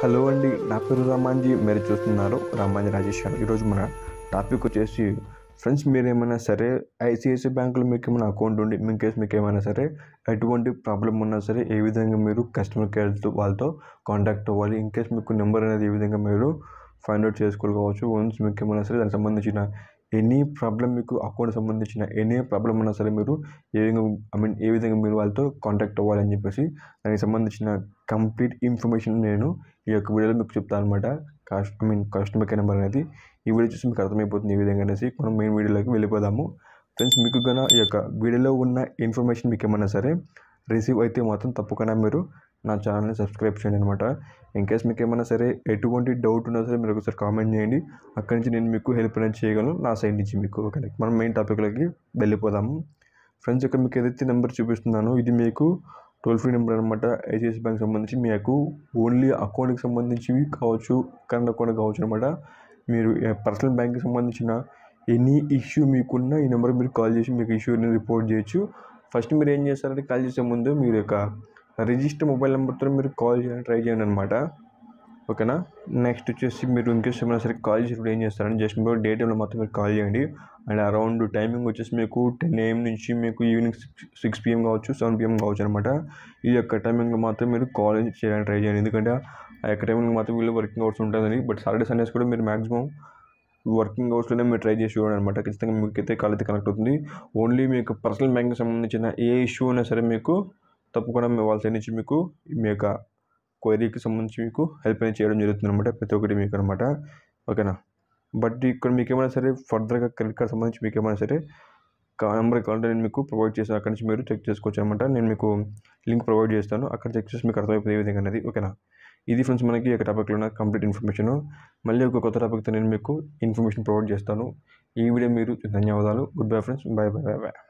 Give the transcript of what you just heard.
hello అండి నా పేరు రామాంజీ మీరు చూస్తున్నారు రామాంజీ రాజేష్ ఈరోజు మన టాపిక్ వచ్చేసి ఫ్రెండ్స్ మీరు ఏమైనా సరే ఐసిఐసిఐ బ్యాంకులో మీకు ఏమైనా అకౌంట్ ఉండి మీ కేసు మీకు ఏమైనా సరే ఎటువంటి ప్రాబ్లం ఉన్నా సరే ఏ విధంగా మీరు కస్టమర్ కేర్తో వాళ్ళతో కాంటాక్ట్ అవ్వాలి ఇన్ కేస్ మీకు నెంబర్ అనేది ఏ విధంగా మీరు ఫైండ్ అవుట్ చేసుకోవచ్చు వన్స్ మీకు ఏమైనా సరే దానికి సంబంధించిన ఎనీ ప్రాబ్లం మీకు అకౌంట్ సంబంధించిన ఎనీ ప్రాబ్లం ఉన్నా సరే మీరు ఏ విధంగా ఐ మీన్ ఏ విధంగా వాళ్ళతో కాంటాక్ట్ అవ్వాలని చెప్పేసి దానికి సంబంధించిన కంప్లీట్ ఇన్ఫర్మేషన్ నేను ఈ యొక్క వీడియోలో మీకు చెప్తాను అనమాట కాస్ట్ మీన్ కస్టమర్ కేర్ నెంబర్ అనేది ఈ వీడియో చూసి మీకు అర్థమైపోతుంది ఈ విధంగా అనేసి మనం మెయిన్ వీడియోలోకి వెళ్ళిపోదాము ఫ్రెండ్స్ మీకు కన్నా ఈ యొక్క వీడియోలో ఉన్న ఇన్ఫర్మేషన్ మీకు ఏమన్నా సరే రిసీవ్ అయితే మాత్రం తప్పకుండా మీరు నా ఛానల్ని సబ్స్క్రైబ్ చేయండి అనమాట ఇన్ కేస్ మీకు ఏమైనా సరే ఎటువంటి డౌట్ ఉన్నా సరే మీరు ఒకసారి కామెంట్ చేయండి అక్కడి నుంచి నేను మీకు హెల్ప్ అనేది చేయగలను నా సైడ్ నుంచి మీకు ఒక మనం మెయిన్ టాపిక్లోకి వెళ్ళిపోదాము ఫ్రెండ్స్ ఇక్కడ మీకు ఏదైతే నెంబర్ చూపిస్తున్నాను ఇది మీకు టోల్ ఫ్రీ నెంబర్ అనమాట ఐసిఐసి బ్యాంక్ సంబంధించి మీకు ఓన్లీ అకౌంట్కి సంబంధించివి కావచ్చు కరెంట్ అకౌంట్ కావచ్చు అనమాట మీరు పర్సనల్ బ్యాంక్కి సంబంధించిన ఎనీ ఇష్యూ మీకున్న ఈ నెంబర్ మీరు కాల్ చేసి మీకు ఇష్యూని రిపోర్ట్ చేయొచ్చు ఫస్ట్ మీరు ఏం చేస్తారంటే కాల్ చేసే ముందు మీరు యొక్క రిజిస్టర్ మొబైల్ నెంబర్తో మీరు కాల్ చేయాలని ట్రై చేయండి అనమాట ఓకేనా నెక్స్ట్ వచ్చేసి మీరు ఇంకేస్ ఏమైనా సరే కాల్ చేసినప్పుడు ఏం చేస్తారని జస్ట్ మీరు డే టైంలో మాత్రం మీరు కాల్ చేయండి అండ్ అరౌండ్ టైమింగ్ వచ్చేసి మీకు టెన్ ఏఎం నుంచి మీకు ఈవినింగ్ సిక్స్ సిక్స్ పిఎం కావచ్చు సెవెన్ పిఎం కావచ్చు అనమాట ఈ యొక్క టైమింగ్లో మాత్రం మీరు కాల్ చేయడానికి ట్రై చేయండి ఎందుకంటే ఆ యొక్క టైమింగ్ మాత్రం వీళ్ళు వర్కింగ్ అవర్స్ ఉంటుందని బట్ సాటర్డే సండేస్ కూడా మీరు మాక్సిమం వర్కింగ్ అవర్స్లోనే మీరు ట్రై చేసి చూడండి అనమాట ఖచ్చితంగా మీకు అయితే కాల్ అయితే కనెక్ట్ అవుతుంది ఓన్లీ మీకు పర్సనల్ బ్యాంకింగ్ సంబంధించిన ఏ ఇష్యూ అయినా సరే మీకు తప్పకుండా మీ వాళ్ళ సైడ్ నుంచి మీకు మీ యొక్క క్వైరీకి సంబంధించి మీకు హెల్ప్ అనేది చేయడం జరుగుతుంది అనమాట ప్రతి ఒక్కటి మీకు అనమాట ఓకేనా బట్ ఇక్కడ మీకు ఏమైనా సరే ఫర్దర్గా క్రెడిట్ కార్డ్ సంబంధించి మీకు ఏమైనా సరే కా నెంబర్ కావాలంటే నేను మీకు ప్రొవైడ్ చేస్తాను అక్కడి నుంచి మీరు చెక్ చేసుకోవచ్చు అనమాట నేను మీకు లింక్ ప్రొవైడ్ చేస్తాను అక్కడ చెక్ చేసి మీకు అర్థమైపోయింది ఏ విధంగా అనేది ఓకేనా ఇది ఫ్రెండ్స్ మనకి ఒక టాపిక్లో ఉన్న కంప్లీట్ ఇన్ఫర్మేషన్ మళ్ళీ ఒక కొత్త టాపిక్తో నేను మీకు ఇన్ఫర్మేషన్ ప్రొవైడ్ చేస్తాను ఈ వీడియో మీరు ధన్యవాదాలు good bye friends bye bye bye bye